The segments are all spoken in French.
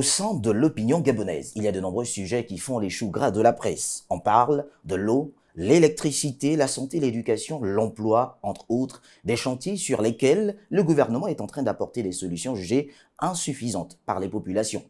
Au centre de l'opinion gabonaise, il y a de nombreux sujets qui font les choux gras de la presse. On parle de l'eau, l'électricité, la santé, l'éducation, l'emploi, entre autres, des chantiers sur lesquels le gouvernement est en train d'apporter des solutions jugées insuffisantes par les populations.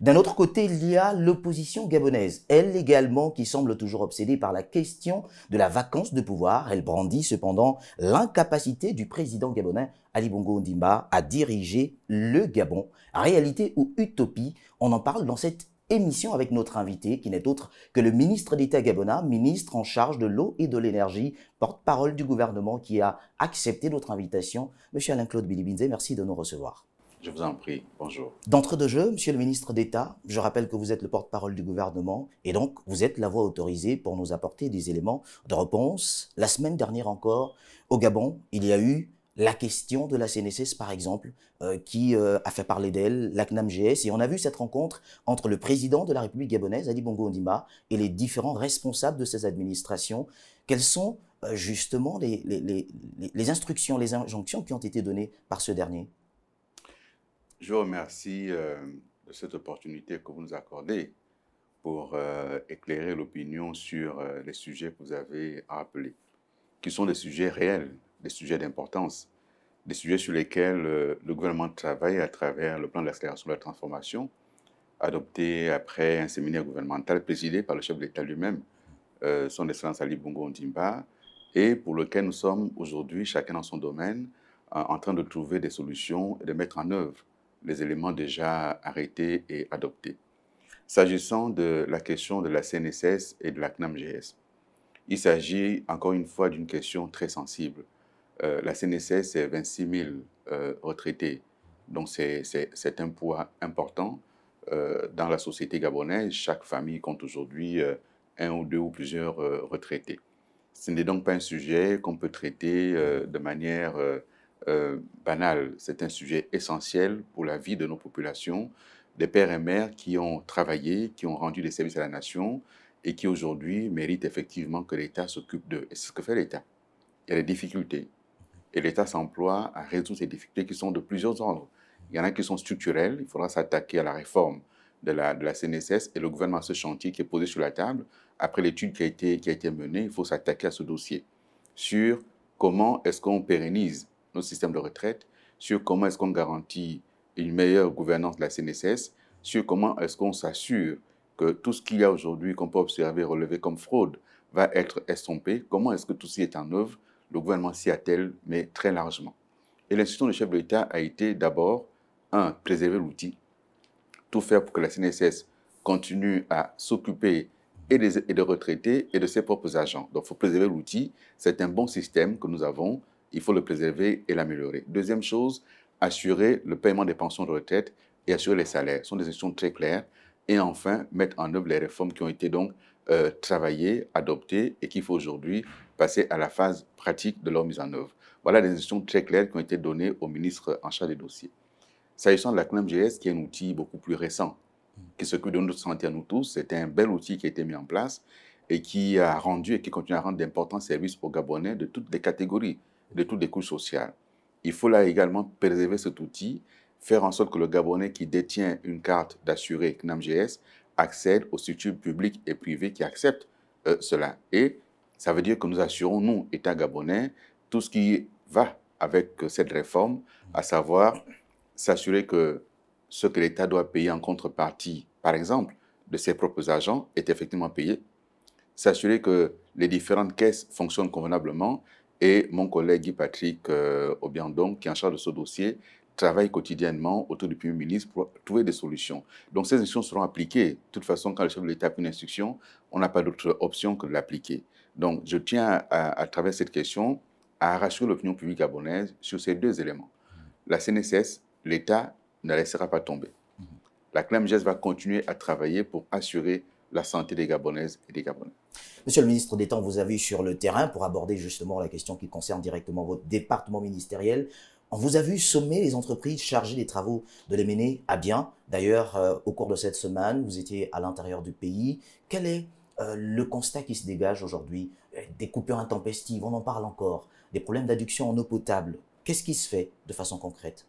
D'un autre côté, il y a l'opposition gabonaise, elle également qui semble toujours obsédée par la question de la vacance de pouvoir. Elle brandit cependant l'incapacité du président gabonais Ali Bongo Ondimba à diriger le Gabon. Réalité ou utopie, on en parle dans cette émission avec notre invité qui n'est autre que le ministre d'État gabonais, ministre en charge de l'eau et de l'énergie, porte-parole du gouvernement qui a accepté notre invitation. Monsieur Alain-Claude Bilibinze, merci de nous recevoir. Je vous en prie, bonjour. D'entre deux jeux, Monsieur le ministre d'État, je rappelle que vous êtes le porte-parole du gouvernement et donc vous êtes la voix autorisée pour nous apporter des éléments de réponse. La semaine dernière encore, au Gabon, il y a eu la question de la CNSS, par exemple, euh, qui euh, a fait parler d'elle, la CNAMGS, et on a vu cette rencontre entre le président de la République gabonaise, Ali Bongo Ondima, et les différents responsables de ces administrations. Quelles sont euh, justement les instructions, les injonctions qui ont été données par ce dernier je vous remercie euh, de cette opportunité que vous nous accordez pour euh, éclairer l'opinion sur euh, les sujets que vous avez appelés, qui sont des sujets réels, des sujets d'importance, des sujets sur lesquels le gouvernement travaille à travers le plan d'accélération de la transformation, adopté après un séminaire gouvernemental présidé par le chef de l'État lui-même, son Excellence Ali Bongo Ondimba, et pour lequel nous sommes aujourd'hui, chacun dans son domaine, en train de trouver des solutions et de mettre en œuvre les éléments déjà arrêtés et adoptés. S'agissant de la question de la CNSS et de la CNAMGS, il s'agit encore une fois d'une question très sensible. Euh, la CNSS, c'est 26 000 euh, retraités, donc c'est un poids important. Euh, dans la société gabonaise, chaque famille compte aujourd'hui un ou deux ou plusieurs retraités. Ce n'est donc pas un sujet qu'on peut traiter de manière euh, banal, c'est un sujet essentiel pour la vie de nos populations, des pères et mères qui ont travaillé, qui ont rendu des services à la nation et qui aujourd'hui méritent effectivement que l'État s'occupe d'eux. Et c'est ce que fait l'État. Il y a des difficultés. Et l'État s'emploie à résoudre ces difficultés qui sont de plusieurs ordres. Il y en a qui sont structurelles, il faudra s'attaquer à la réforme de la, de la, CNSS et le gouvernement à ce chantier qui est posé sur la table. Après l'étude qui, qui a été menée, il faut s'attaquer à ce dossier sur comment est-ce qu'on pérennise notre système de retraite, sur comment est-ce qu'on garantit une meilleure gouvernance de la CNSS, sur comment est-ce qu'on s'assure que tout ce qu'il y a aujourd'hui qu'on peut observer, relever comme fraude, va être estompé, comment est-ce que tout ceci est en œuvre, le gouvernement s'y attelle, mais très largement. Et l'institution du chef de l'État a été d'abord, un, préserver l'outil, tout faire pour que la CNSS continue à s'occuper et de retraités et de ses propres agents. Donc, il faut préserver l'outil. C'est un bon système que nous avons il faut le préserver et l'améliorer. Deuxième chose, assurer le paiement des pensions de retraite et assurer les salaires. Ce sont des actions très claires. Et enfin, mettre en œuvre les réformes qui ont été donc euh, travaillées, adoptées et qu'il faut aujourd'hui passer à la phase pratique de leur mise en œuvre. Voilà des actions très claires qui ont été données au ministre en charge des dossiers. S'agissant de la CNAMGS, qui est un outil beaucoup plus récent, qui s'occupe de notre santé à nous tous, c'est un bel outil qui a été mis en place et qui a rendu et qui continue à rendre d'importants services aux Gabonais de toutes les catégories, de toutes les couches sociales. Il faut là également préserver cet outil, faire en sorte que le Gabonais qui détient une carte d'assuré NAMGS accède aux structures publiques et privées qui acceptent euh, cela. Et ça veut dire que nous assurons, nous, État gabonais, tout ce qui va avec euh, cette réforme, à savoir s'assurer que ce que l'État doit payer en contrepartie, par exemple, de ses propres agents, est effectivement payé, s'assurer que les différentes caisses fonctionnent convenablement, et mon collègue Guy Patrick euh, Obiandon, qui est en charge de ce dossier, travaille quotidiennement autour du Premier ministre pour trouver des solutions. Donc ces instructions seront appliquées. De toute façon, quand le chef de l'État a une instruction, on n'a pas d'autre option que de l'appliquer. Donc je tiens à, travers cette question à rassurer l'opinion publique gabonaise sur ces deux éléments. La CNSS, l'État ne laissera pas tomber. Mmh. La CLEMGES va continuer à travailler pour assurer la santé des Gabonaises et des Gabonais. Monsieur le ministre des Temps, vous avez sur le terrain pour aborder justement la question qui concerne directement votre département ministériel. On vous a vu sommer les entreprises chargées des travaux de les mener à bien. D'ailleurs, euh, au cours de cette semaine, vous étiez à l'intérieur du pays. Quel est euh, le constat qui se dégage aujourd'hui euh, Des coupures intempestives, on en parle encore. Des problèmes d'adduction en eau potable. Qu'est-ce qui se fait de façon concrète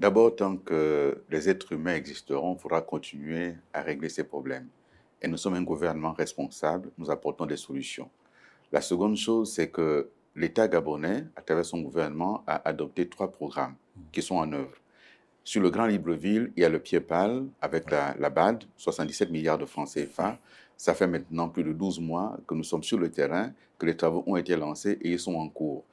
D'abord, tant que les êtres humains existeront, il faudra continuer à régler ces problèmes et nous sommes un gouvernement responsable, nous apportons des solutions. La seconde chose, c'est que l'État gabonais, à travers son gouvernement, a adopté trois programmes qui sont en œuvre. Sur le Grand Libreville, il y a le pied avec la, BAD, 77 milliards de francs CFA. Ça fait maintenant plus de 12 mois que nous sommes sur le terrain, que les travaux ont été lancés et ils sont en cours.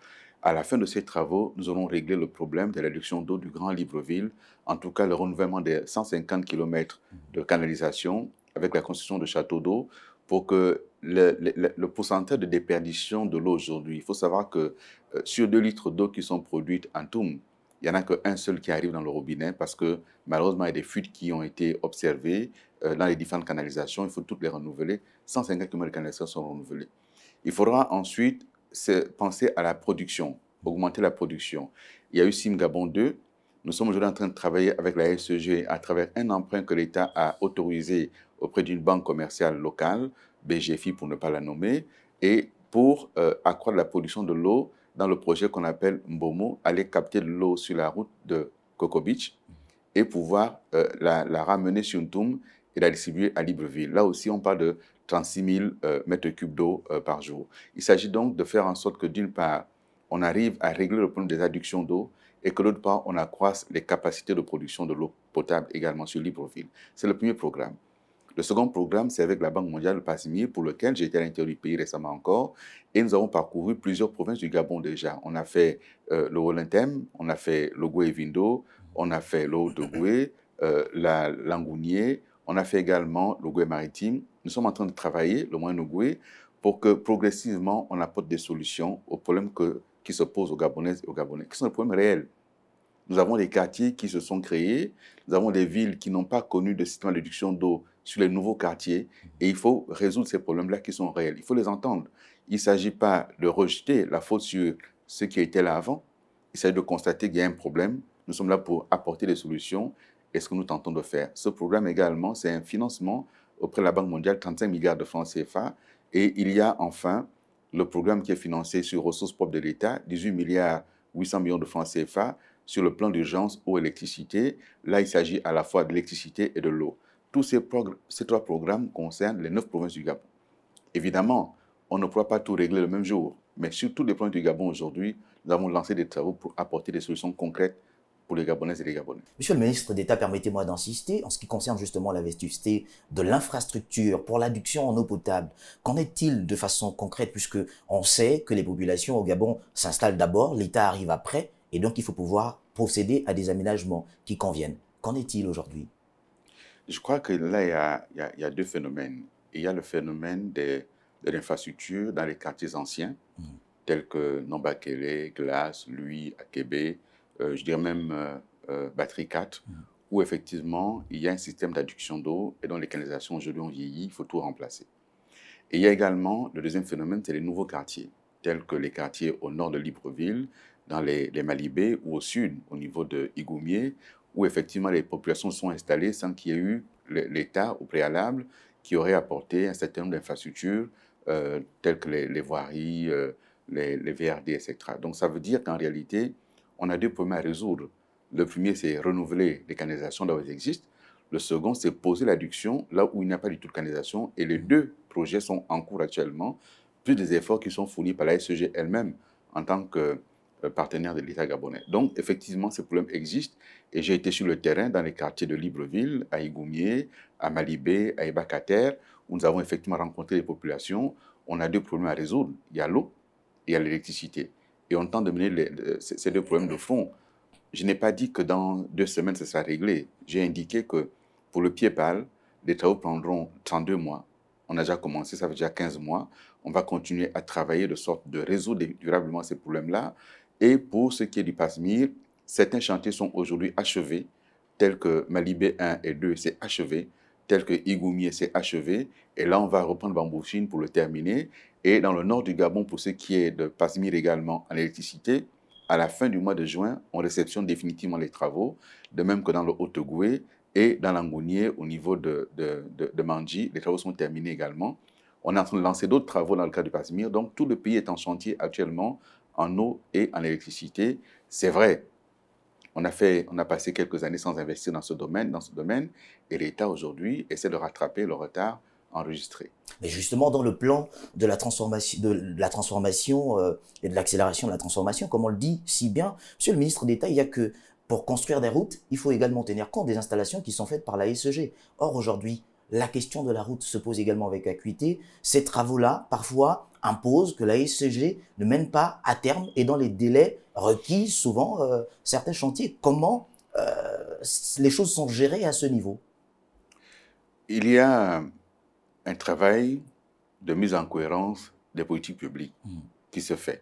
À la fin de ces travaux, nous allons régler le problème de la réduction d'eau du Grand Libreville, en tout cas le renouvellement des 150 km de canalisation avec la construction de châteaux d'eau pour que le, pourcentage de déperdition de l'eau aujourd'hui, il faut savoir que euh, sur 2 litres d'eau qui sont produites en Toum, il n'y en a qu'un seul qui arrive dans le robinet parce que malheureusement, il y a des fuites qui ont été observées euh, dans les différentes canalisations. Il faut toutes les renouveler. 150 km canalisations sont renouvelées. Il faudra ensuite penser à la production, augmenter la production. Il y a eu Sim Gabon 2. Nous sommes aujourd'hui en train de travailler avec la SEG à travers un emprunt que l'État a autorisé auprès d'une banque commerciale locale, BGFI pour ne pas la nommer, et pour euh, accroître la production de l'eau dans le projet qu'on appelle Mbomo, aller capter de l'eau sur la route de Coco Beach et pouvoir euh, la, ramener sur Ntoum et la distribuer à Libreville. Là aussi, on parle de 36 000 m mètres d'eau euh, par jour. Il s'agit donc de faire en sorte que d'une part, on arrive à régler le problème des adductions d'eau et que d'autre part, on accroisse les capacités de production de l'eau potable également sur Libreville. C'est le premier programme. Le second programme, c'est avec la Banque mondiale, le pour lequel j'ai été à l'intérieur du pays récemment encore. Et nous avons parcouru plusieurs provinces du Gabon déjà. On a fait euh, le Rolintem, on a fait le Goué-Vindo, on a fait le haut euh, la Langounier, on a fait également le Goué-Maritime. Nous sommes en train de travailler, le Moyen-Goué, pour que progressivement, on apporte des solutions aux problèmes que, qui se posent aux Gabonaises et aux Gabonais, qui sont des problèmes réels. Nous avons des quartiers qui se sont créés, nous avons des villes qui n'ont pas connu de système d'éduction d'eau sur les nouveaux quartiers et il faut résoudre ces problèmes-là qui sont réels. Il faut les entendre. Il ne s'agit pas de rejeter la faute sur ce qui était là avant. Il s'agit de constater qu'il y a un problème. Nous sommes là pour apporter des solutions et ce que nous tentons de faire. Ce programme également, c'est un financement auprès de la Banque mondiale, 35 milliards de francs CFA. Et il y a enfin le programme qui est financé sur ressources propres de l'État, 18 milliards 800 millions de francs CFA sur le plan d'urgence eau-électricité. Là, il s'agit à la fois d'électricité et de l'eau. Tous ces, ces, trois programmes concernent les neuf provinces du Gabon. Évidemment, on ne pourra pas tout régler le même jour, mais sur tous les provinces du Gabon aujourd'hui, nous avons lancé des travaux pour apporter des solutions concrètes pour les Gabonaises et les Gabonais. Monsieur le ministre d'État, permettez-moi d'insister en ce qui concerne justement la de l'infrastructure pour l'adduction en eau potable. Qu'en est-il de façon concrète puisque on sait que les populations au Gabon s'installent d'abord, l'État arrive après et donc il faut pouvoir procéder à des aménagements qui conviennent. Qu'en est-il aujourd'hui je crois que là, il y a, deux phénomènes. Il y a le phénomène de l'infrastructure dans les quartiers anciens, mm. tels que Namba-Kélé, Glace, Lui, Akebe, euh, je dirais même euh, euh Batterie 4, mm. où effectivement, il y a un système d'adduction d'eau et dont les canalisations aujourd'hui ont vieilli, il faut tout remplacer. Et il y a également, le deuxième phénomène, c'est les nouveaux quartiers, tels que les quartiers au nord de Libreville, dans les, les Malibés, ou au sud, au niveau de Igoumier, où effectivement les populations sont installées sans qu'il y ait eu l'État au préalable qui aurait apporté un certain nombre d'infrastructures euh, telles que les, voiries, euh, les, les, VRD, etc. Donc ça veut dire qu'en réalité, on a deux problèmes à résoudre. Le premier, c'est renouveler les canalisations là où elles existent. Le second, c'est poser l'adduction là où il n'y a pas du tout de canalisation. Et les deux projets sont en cours actuellement, plus des efforts qui sont fournis par la SEG elle-même en tant que euh, partenaire de l'État gabonais. Donc, effectivement, ces problèmes existent et j'ai été sur le terrain dans les quartiers de Libreville, à Igoumier, à Malibé, à Ibakater, où nous avons effectivement rencontré les populations. On a deux problèmes à résoudre. Il y a l'eau et il y a l'électricité. Et on tente de mener ces deux problèmes de fond. Je n'ai pas dit que dans deux semaines, ce sera réglé. J'ai indiqué que pour le pied pâle, les travaux prendront 32 mois. On a déjà commencé, ça fait déjà 15 mois. On va continuer à travailler de sorte de résoudre durablement ces problèmes-là. Et pour ce qui est du Pasmir, certains chantiers sont aujourd'hui achevés, tels que Malibé 1 et 2, c'est achevé, tels que Igoumier, c'est achevé. Et là, on va reprendre Bambouchine pour le terminer. Et dans le nord du Gabon, pour ce qui est de Pasmir également en électricité, à la fin du mois de juin, on réceptionne définitivement les travaux, de même que dans le Haut-Ogoué et dans l'Angounier au niveau de, de, Les travaux sont terminés également. On est en train de lancer d'autres travaux dans le cadre du PASMIR. Donc, tout le pays est en chantier actuellement en eau et en électricité. C'est vrai, on a, fait, on a passé quelques années sans investir dans ce domaine, dans ce domaine et l'État aujourd'hui essaie de rattraper le retard enregistré. Mais justement, dans le plan de la transformation, euh, et de l'accélération de la transformation, comme on le dit si bien, Monsieur le ministre d'État, il n'y a que pour construire des routes, il faut également tenir compte des installations qui sont faites par la SEG. Or, aujourd'hui, la question de la route se pose également avec acuité. Ces travaux-là, parfois, imposent que la SCG ne mène pas à terme et dans les délais requis, souvent, euh, certains chantiers. Comment euh, les choses sont gérées à ce niveau Il y a un travail de mise en cohérence des politiques publiques mmh. qui se fait.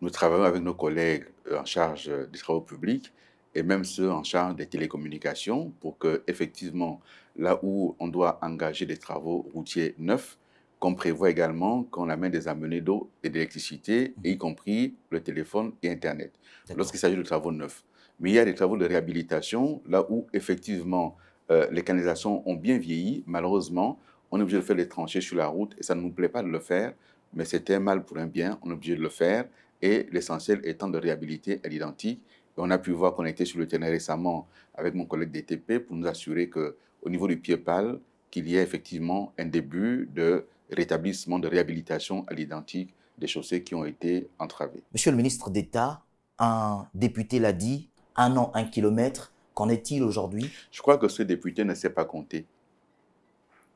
Nous travaillons avec nos collègues en charge des travaux publics et même ceux en charge des télécommunications pour que, effectivement, là où on doit engager des travaux routiers neufs, qu'on prévoit également qu'on amène des amenées d'eau et d'électricité, mmh. y compris le téléphone et Internet, lorsqu'il s'agit de travaux neufs. Mais il y a des travaux de réhabilitation, là où, effectivement, euh, les canalisations ont bien vieilli. Malheureusement, on est obligé de faire les tranchées sur la route et ça ne nous plaît pas de le faire, mais c'était mal pour un bien, on est obligé de le faire. Et l'essentiel étant de réhabiliter à l'identique on a pu voir qu'on était sur le terrain récemment avec mon collègue DTP pour nous assurer qu'au niveau du pied pâle, qu'il y ait effectivement un début de rétablissement, de réhabilitation à l'identique des chaussées qui ont été entravées. Monsieur le ministre d'État, un député l'a dit, un an, un kilomètre, qu'en est-il aujourd'hui Je crois que ce député ne sait pas compter.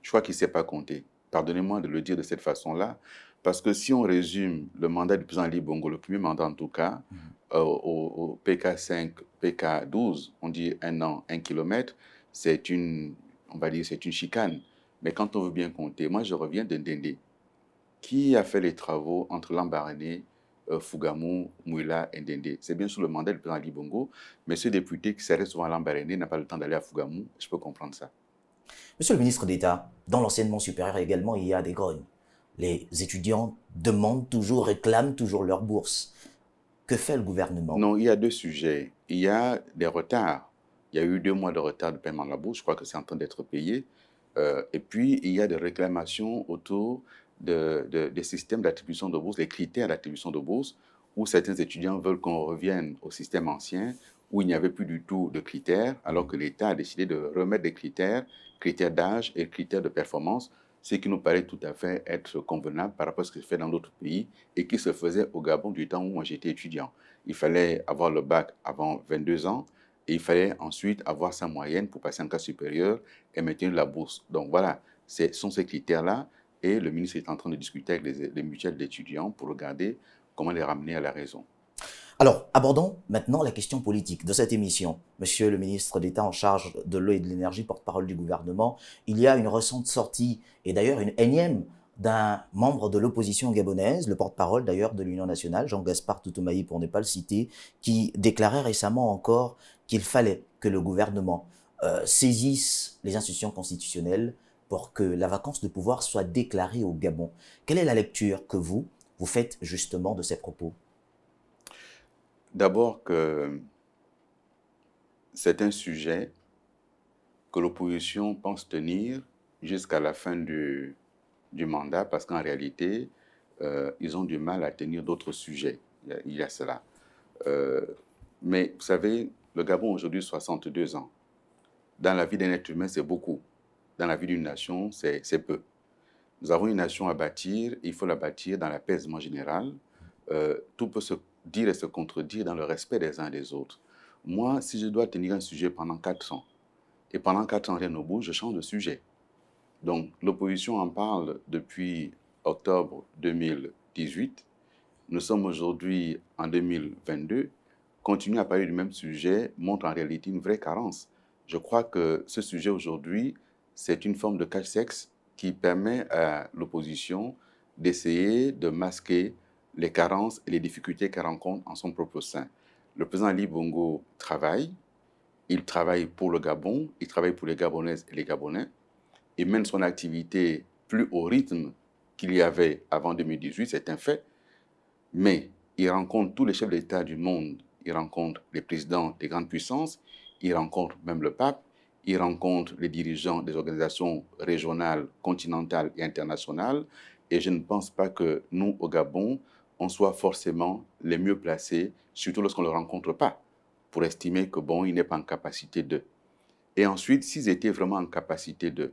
Je crois qu'il ne sait pas compter. Pardonnez-moi de le dire de cette façon-là, parce que si on résume le mandat du président Libongo, Bongo, le premier mandat en tout cas, mhm. euh, au, PK5, PK12, on dit un an, un kilomètre, c'est une, on va dire, c'est une chicane. Mais quand on veut bien compter, moi je reviens de Qui a fait les travaux entre Lambaréné, euh, Fougamou, Mouila et C'est bien sûr le mandat du président Libongo, Bongo, mais ce député qui s'arrête souvent à Lambaréné n'a pas le temps d'aller à Fougamou, je peux comprendre ça. Monsieur le ministre d'État, dans l'enseignement supérieur également, il y a des grognes. Les étudiants demandent toujours, réclament toujours leur bourse. Que fait le gouvernement Non, il y a deux sujets. Il y a des retards. Il y a eu deux mois de retard de paiement de la bourse. Je crois que c'est en train d'être payé. Euh, et puis, il y a des réclamations autour des systèmes d'attribution de bourse, les critères d'attribution de bourse, où certains étudiants veulent qu'on revienne au système ancien où il n'y avait plus du tout de critères, alors que l'État a décidé de remettre des critères, critères d'âge et critères de performance, ce qui nous paraît tout à fait être convenable par rapport à ce qui se fait dans d'autres pays et qui se faisait au Gabon du temps où j'étais étudiant. Il fallait avoir le bac avant 22 ans et il fallait ensuite avoir sa moyenne pour passer en cas supérieur et maintenir la bourse. Donc voilà, ce sont ces critères-là et le ministre est en train de discuter avec les, les mutuelles d'étudiants pour regarder comment les ramener à la raison. Alors, abordons maintenant la question politique de cette émission. Monsieur le ministre d'État en charge de l'eau et de l'énergie, porte-parole du gouvernement, il y a une récente sortie, et d'ailleurs une énième, d'un membre de l'opposition gabonaise, le porte-parole d'ailleurs de l'Union nationale, Jean-Gaspard Toutomaï pour ne pas le citer, qui déclarait récemment encore qu'il fallait que le gouvernement euh, saisisse les institutions constitutionnelles pour que la vacance de pouvoir soit déclarée au Gabon. Quelle est la lecture que vous, vous faites justement de ces propos D'abord que c'est un sujet que l'opposition pense tenir jusqu'à la fin du, du mandat, parce qu'en réalité, euh, ils ont du mal à tenir d'autres sujets. Il y a, cela. Euh, mais vous savez, le Gabon aujourd'hui 62 ans. Dans la vie d'un être humain, c'est beaucoup. Dans la vie d'une nation, c'est peu. Nous avons une nation à bâtir, il faut la bâtir dans l'apaisement général. Euh, tout peut se dire et se contredire dans le respect des uns des autres. Moi, si je dois tenir un sujet pendant quatre ans, et pendant quatre ans, rien ne bouge, je change de sujet. Donc, l'opposition en parle depuis octobre 2018. Nous sommes aujourd'hui en 2022. Continuer à parler du même sujet montre en réalité une vraie carence. Je crois que ce sujet aujourd'hui, c'est une forme de cache-sexe qui permet à l'opposition d'essayer de masquer les carences et les difficultés qu'elle rencontre en son propre sein. Le président Ali Bongo travaille, il travaille pour le Gabon, il travaille pour les Gabonaises et les Gabonais, Il mène son activité plus au rythme qu'il y avait avant 2018, c'est un fait, mais il rencontre tous les chefs d'État du monde, il rencontre les présidents des grandes puissances, il rencontre même le pape, il rencontre les dirigeants des organisations régionales, continentales et internationales, et je ne pense pas que nous, au Gabon, on soit forcément les mieux placés, surtout lorsqu'on ne le rencontre pas, pour estimer que, bon, il n'est pas en capacité de. Et ensuite, s'ils étaient vraiment en capacité de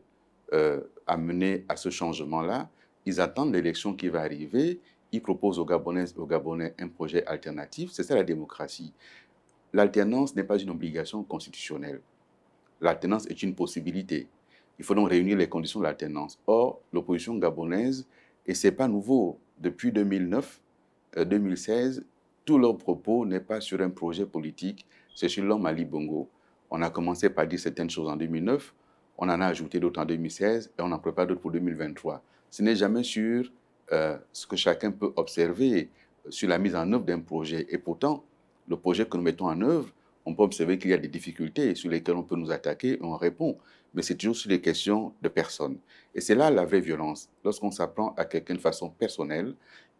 euh, amener à ce changement-là, ils attendent l'élection qui va arriver, ils proposent aux Gabonaises aux Gabonais un projet alternatif, c'est ça la démocratie. L'alternance n'est pas une obligation constitutionnelle. L'alternance est une possibilité. Il faut donc réunir les conditions de l'alternance. Or, l'opposition gabonaise, et ce n'est pas nouveau, depuis 2009, 2016, euh, tous leur propos n'est pas sur un projet politique, c'est sur l'homme Ali Bongo. On a commencé par dire certaines choses en 2009, on en a ajouté d'autres en 2016 et on en prépare d'autres pour 2023. Ce n'est jamais sur euh, ce que chacun peut observer euh, sur la mise en œuvre d'un projet. Et pourtant, le projet que nous mettons en œuvre, on peut observer qu'il y a des difficultés sur lesquelles on peut nous attaquer on répond. Mais c'est toujours sur les questions de personnes. Et c'est là la vraie violence. Lorsqu'on s'apprend à quelqu'un de façon personnelle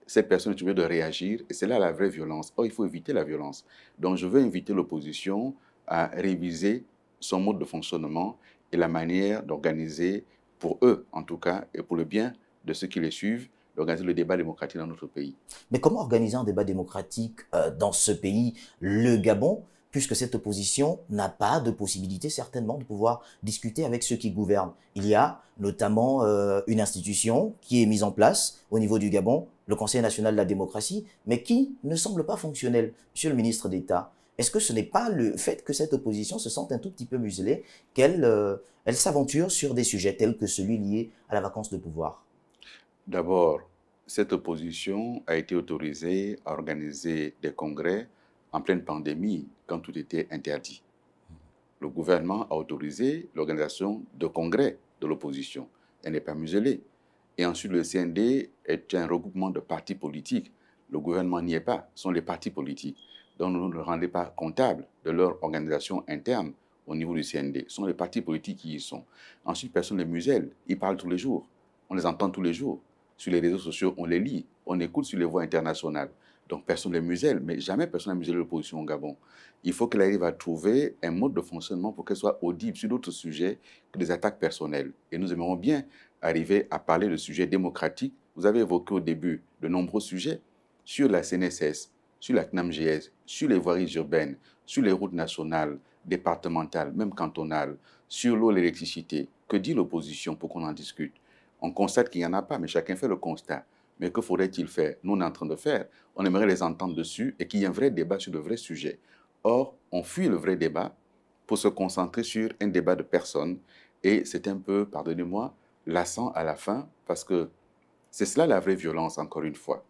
cette personne est obligée de réagir. Et c'est là la vraie violence. Or, il faut éviter la violence. Donc, je veux inviter l'opposition à réviser son mode de fonctionnement et la manière d'organiser, pour eux en tout cas, et pour le bien de ceux qui les suivent, d'organiser le débat démocratique dans notre pays. Mais comment organiser un débat démocratique euh, dans ce pays, le Gabon, puisque cette opposition n'a pas de possibilité certainement de pouvoir discuter avec ceux qui gouvernent Il y a notamment euh, une institution qui est mise en place au niveau du Gabon, le Conseil national de la démocratie, mais qui ne semble pas fonctionnel. Monsieur le ministre d'État, est-ce que ce n'est pas le fait que cette opposition se sente un tout petit peu muselée, qu'elle euh, s'aventure sur des sujets tels que celui lié à la vacance de pouvoir D'abord, cette opposition a été autorisée à organiser des congrès en pleine pandémie, quand tout était interdit. Le gouvernement a autorisé l'organisation de congrès de l'opposition. Elle n'est pas muselée. Et ensuite, le CND est un regroupement de partis politiques. Le gouvernement n'y est pas, ce sont les partis politiques. Donc, nous ne rendons pas comptable de leur organisation interne au niveau du CND. Ce sont les partis politiques qui y sont. Ensuite, personne ne les muselle. Ils parlent tous les jours. On les entend tous les jours. Sur les réseaux sociaux, on les lit. On écoute sur les voies internationales. Donc, personne ne les muselle. Mais jamais personne n'a muselé l'opposition au Gabon. Il faut qu'elle arrive à trouver un mode de fonctionnement pour qu'elle soit audible sur d'autres sujets que des attaques personnelles. Et nous aimerons bien arriver à parler de sujets démocratiques. Vous avez évoqué au début de nombreux sujets sur la CNSS, sur la CNAMGS, sur les voiries urbaines, sur les routes nationales, départementales, même cantonales, sur l'eau, l'électricité. Que dit l'opposition pour qu'on en discute On constate qu'il n'y en a pas, mais chacun fait le constat. Mais que faudrait-il faire Nous, on est en train de faire. On aimerait les entendre dessus et qu'il y ait un vrai débat sur de vrais sujets. Or, on fuit le vrai débat pour se concentrer sur un débat de personnes. Et c'est un peu, pardonnez-moi, lassant à la fin, parce que c'est cela la vraie violence, encore une fois.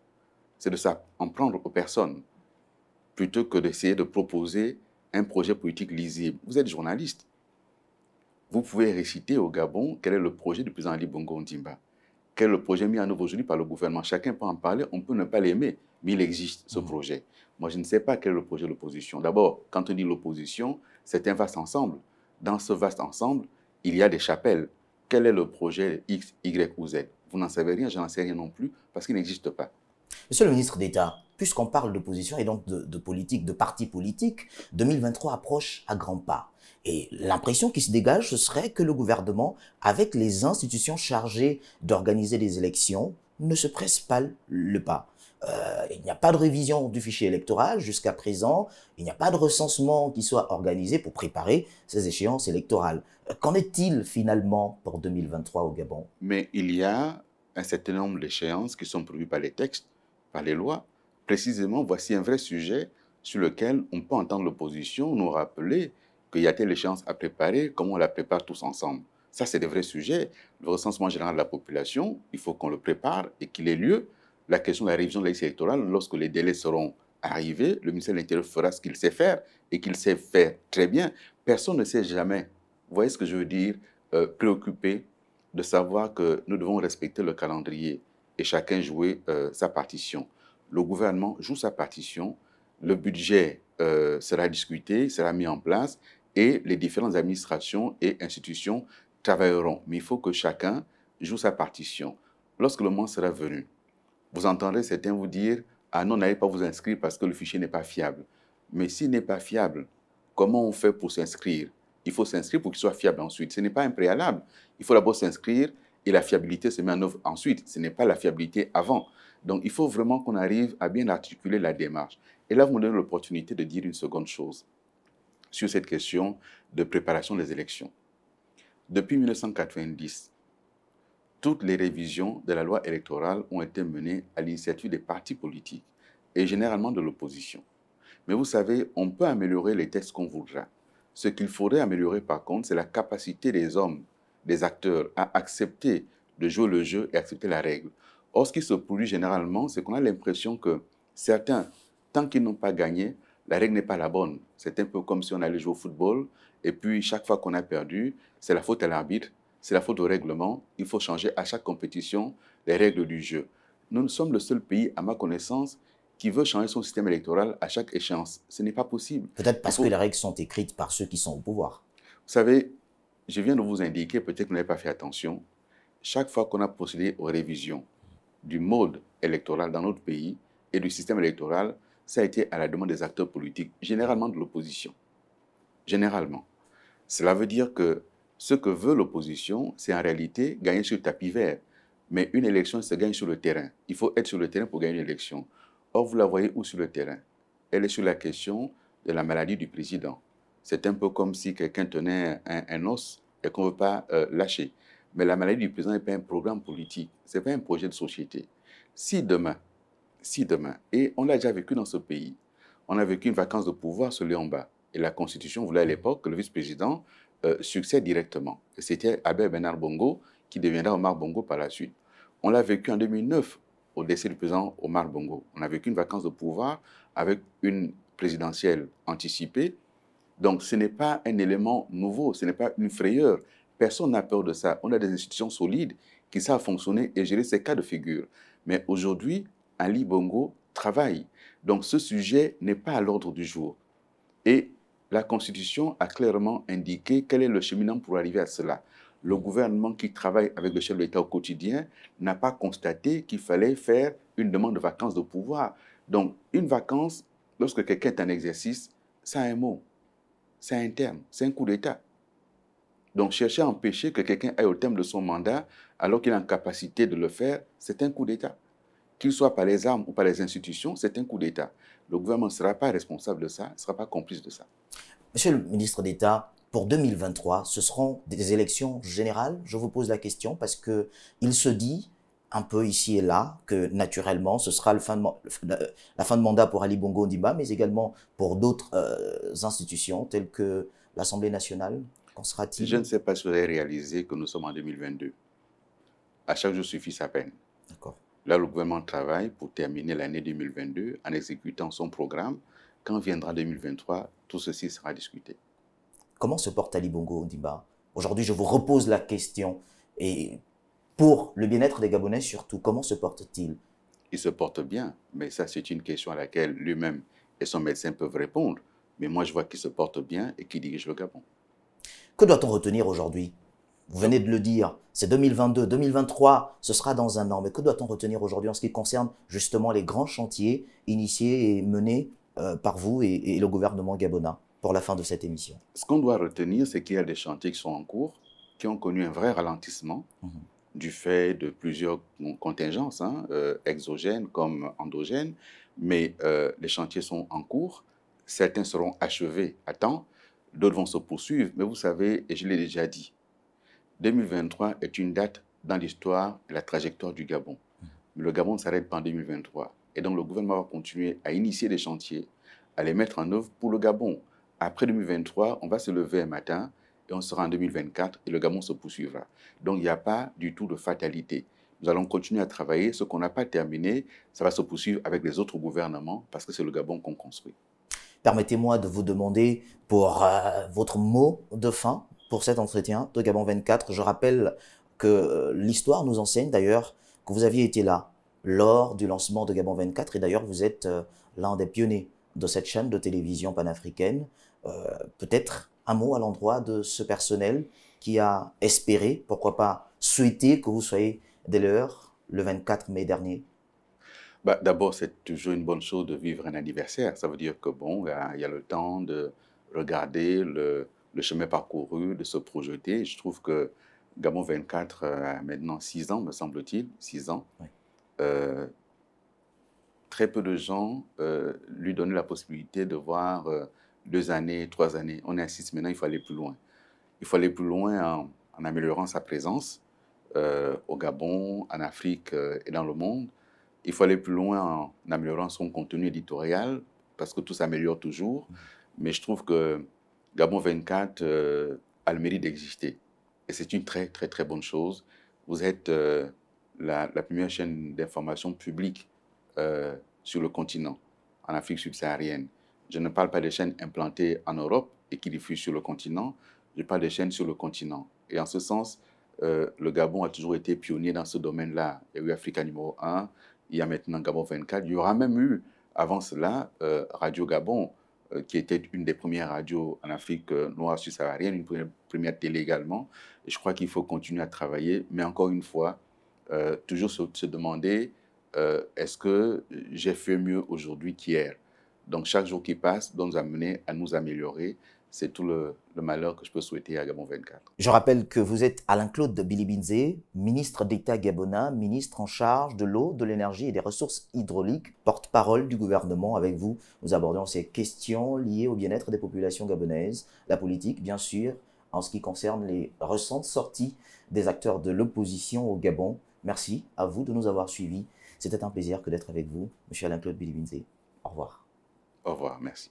C'est de s'en prendre aux personnes, plutôt que d'essayer de proposer un projet politique lisible. Vous êtes journaliste. Vous pouvez réciter au Gabon quel est le projet du président Ali Bongo Ondimba, quel est le projet mis à nouveau aujourd'hui par le gouvernement. Chacun peut en parler, on peut ne pas l'aimer, mais il existe ce mmh. projet. Moi, je ne sais pas quel est le projet de l'opposition. D'abord, quand on dit l'opposition, c'est un vaste ensemble. Dans ce vaste ensemble, il y a des chapelles quel est le projet X, Y ou Z. Vous n'en savez rien, je n'en sais rien non plus, parce qu'il n'existe pas. Monsieur le ministre d'État, puisqu'on parle d'opposition et donc de, de, politique, de parti politique, 2023 approche à grands pas. Et l'impression qui se dégage, ce serait que le gouvernement, avec les institutions chargées d'organiser les élections, ne se presse pas le pas. Euh, il n'y a pas de révision du fichier électoral jusqu'à présent. Il n'y a pas de recensement qui soit organisé pour préparer ces échéances électorales. Euh, qu'en est-il finalement pour 2023 au Gabon Mais il y a un certain nombre d'échéances qui sont prévues par les textes, par les lois. Précisément, voici un vrai sujet sur lequel on peut entendre l'opposition nous rappeler qu'il y a telle échéance à préparer, comment on la prépare tous ensemble. Ça, c'est des vrais sujets. Le recensement général de la population, il faut qu'on le prépare et qu'il ait lieu la question de la révision de la liste électorale, lorsque les délais seront arrivés, le ministère de l'Intérieur fera ce qu'il sait faire et qu'il sait faire très bien. Personne ne sait jamais, vous voyez ce que je veux dire, euh, préoccupé de savoir que nous devons respecter le calendrier et chacun jouer euh, sa partition. Le gouvernement joue sa partition, le budget euh, sera discuté, sera mis en place et les différentes administrations et institutions travailleront. Mais il faut que chacun joue sa partition. Lorsque le moment sera venu, vous entendrez certains vous dire Ah non, n'allez pas vous inscrire parce que le fichier n'est pas fiable. Mais s'il n'est pas fiable, comment on fait pour s'inscrire Il faut s'inscrire pour qu'il soit fiable ensuite. Ce n'est pas un préalable. Il faut d'abord s'inscrire et la fiabilité se met en œuvre ensuite. Ce n'est pas la fiabilité avant. Donc il faut vraiment qu'on arrive à bien articuler la démarche. Et là, vous me donnez l'opportunité de dire une seconde chose sur cette question de préparation des élections. Depuis 1990, toutes les révisions de la loi électorale ont été menées à l'initiative des partis politiques et généralement de l'opposition. Mais vous savez, on peut améliorer les textes qu'on voudra. Ce qu'il faudrait améliorer par contre, c'est la capacité des hommes, des acteurs, à accepter de jouer le jeu et accepter la règle. Or, ce qui se produit généralement, c'est qu'on a l'impression que certains, tant qu'ils n'ont pas gagné, la règle n'est pas la bonne. C'est un peu comme si on allait jouer au football et puis chaque fois qu'on a perdu, c'est la faute à l'arbitre c'est la faute au règlement. Il faut changer à chaque compétition les règles du jeu. Nous, ne sommes le seul pays, à ma connaissance, qui veut changer son système électoral à chaque échéance. Ce n'est pas possible. Peut-être parce que les règles sont écrites par ceux qui sont au pouvoir. Vous savez, je viens de vous indiquer, peut-être que vous n'avez pas fait attention, chaque fois qu'on a procédé aux révisions du mode électoral dans notre pays et du système électoral, ça a été à la demande des acteurs politiques, généralement de l'opposition. Généralement. Cela veut dire que ce que veut l'opposition, c'est en réalité gagner sur le tapis vert. Mais une élection se gagne sur le terrain. Il faut être sur le terrain pour gagner une élection. Or, vous la voyez où sur le terrain Elle est sur la question de la maladie du président. C'est un peu comme si quelqu'un tenait un, os et qu'on ne veut pas euh, lâcher. Mais la maladie du président n'est pas un programme politique, ce n'est pas un projet de société. Si demain, si demain, et on l'a déjà vécu dans ce pays, on a vécu une vacance de pouvoir sur en Bas, et la Constitution voulait à l'époque que le vice-président succède euh, succès directement. C'était Abel Bernard Bongo qui deviendra Omar Bongo par la suite. On l'a vécu en 2009 au décès du président Omar Bongo. On a vécu une vacance de pouvoir avec une présidentielle anticipée. Donc ce n'est pas un élément nouveau, ce n'est pas une frayeur. Personne n'a peur de ça. On a des institutions solides qui savent fonctionner et gérer ces cas de figure. Mais aujourd'hui, Ali Bongo travaille. Donc ce sujet n'est pas à l'ordre du jour. Et la Constitution a clairement indiqué quel est le cheminant pour arriver à cela. Le gouvernement qui travaille avec le chef de l'État au quotidien n'a pas constaté qu'il fallait faire une demande de vacances de pouvoir. Donc, une vacance, lorsque quelqu'un est en exercice, ça a un mot, ça a un terme, c'est un coup d'État. Donc, chercher à empêcher que quelqu'un aille au terme de son mandat alors qu'il est en capacité de le faire, c'est un coup d'État. Qu'il soit par les armes ou par les institutions, c'est un coup d'État le gouvernement ne sera pas responsable de ça, ne sera pas complice de ça. Monsieur le ministre d'État, pour 2023, ce seront des élections générales Je vous pose la question parce que il se dit un peu ici et là que naturellement ce sera fin de, la fin de mandat pour Ali Bongo Ondimba, mais également pour d'autres euh, institutions telles que l'Assemblée nationale. Qu'en sera-t-il Je ne sais pas si vous avez réalisé que nous sommes en 2022. À chaque jour suffit sa peine. D'accord. Là, le gouvernement travaille pour terminer l'année 2022 en exécutant son programme. Quand viendra 2023, tout ceci sera discuté. Comment se porte Ali Bongo Ondimba Aujourd'hui, je vous repose la question. Et pour le bien-être des Gabonais surtout, comment se porte-t-il Il se porte bien, mais ça, c'est une question à laquelle lui-même et son médecin peuvent répondre. Mais moi, je vois qu'il se porte bien et qu'il dirige le Gabon. Que doit-on retenir aujourd'hui vous venez de le dire, c'est 2022, 2023, ce sera dans un an. Mais que doit-on retenir aujourd'hui en ce qui concerne justement les grands chantiers initiés et menés euh, par vous et, le gouvernement gabonais pour la fin de cette émission Ce qu'on doit retenir, c'est qu'il y a des chantiers qui sont en cours, qui ont connu un vrai ralentissement mhm. du fait de plusieurs contingences, hein, euh, exogènes comme endogènes, mais euh, les chantiers sont en cours. Certains seront achevés à temps, d'autres vont se poursuivre, mais vous savez, et je l'ai déjà dit, 2023 est une date dans l'histoire et la trajectoire du Gabon. Mais le Gabon ne s'arrête pas en 2023. Et donc le gouvernement va continuer à initier des chantiers, à les mettre en œuvre pour le Gabon. Après 2023, on va se lever un matin et on sera en 2024 et le Gabon se poursuivra. Donc il n'y a pas du tout de fatalité. Nous allons continuer à travailler. Ce qu'on n'a pas terminé, ça va se poursuivre avec les autres gouvernements parce que c'est le Gabon qu'on construit. Permettez-moi de vous demander pour euh, votre mot de fin, pour cet entretien de Gabon 24. Je rappelle que euh, l'histoire nous enseigne d'ailleurs que vous aviez été là lors du lancement de Gabon 24 et d'ailleurs vous êtes euh, l'un des pionniers de cette chaîne de télévision panafricaine. Euh, peut-être un mot à l'endroit de ce personnel qui a espéré, pourquoi pas souhaité que vous soyez dès l'heure le 24 mai dernier. Bah, D'abord, c'est toujours une bonne chose de vivre un anniversaire. Ça veut dire que bon, il y, y, a le temps de regarder le, le chemin parcouru, de se projeter. Je trouve que Gabon 24 euh, a maintenant 6 ans, me semble-t-il, 6 ans. Euh, très peu de gens euh, lui donnent la possibilité de voir 2 deux années, trois années. On est à maintenant, il faut aller plus loin. Il faut aller plus loin en, améliorant sa présence au Gabon, en Afrique et dans le monde. Il faut aller plus loin en améliorant son contenu éditorial, parce que tout s'améliore toujours. Mm. Mais je trouve que Gabon 24 euh, a le mérite d'exister. Et c'est une très, très, très bonne chose. Vous êtes euh, la, première chaîne d'information publique euh, sur le continent, en Afrique subsaharienne. Je ne parle pas des chaînes implantées en Europe et qui diffusent sur le continent. Je parle des chaînes sur le continent. Et en ce sens, le Gabon a toujours été pionnier dans ce domaine-là. Il y a eu Africa numéro 1, il y a maintenant Gabon 24. Il y aura même eu, avant cela, Radio Gabon. Euh, qui était une des premières radios en Afrique euh, noire subsaharienne, une première, télé également. je crois qu'il faut continuer à travailler, mais encore une fois, euh, toujours se, demander est-ce que j'ai fait mieux aujourd'hui qu'hier Donc chaque jour qui passe doit nous amener à nous améliorer. C'est tout le, le malheur que je peux souhaiter à Gabon 24. Je rappelle que vous êtes Alain-Claude Bilibinze, ministre d'État gabonais, ministre en charge de l'eau, de l'énergie et des ressources hydrauliques, porte-parole du gouvernement. Avec vous, nous abordons ces questions liées au bien-être des populations gabonaises, la politique, bien sûr, en ce qui concerne les récentes sorties des acteurs de l'opposition au Gabon. Merci à vous de nous avoir suivis. C'était un plaisir que d'être avec vous, Monsieur Alain-Claude Bilibinze. Au revoir. Au revoir, merci.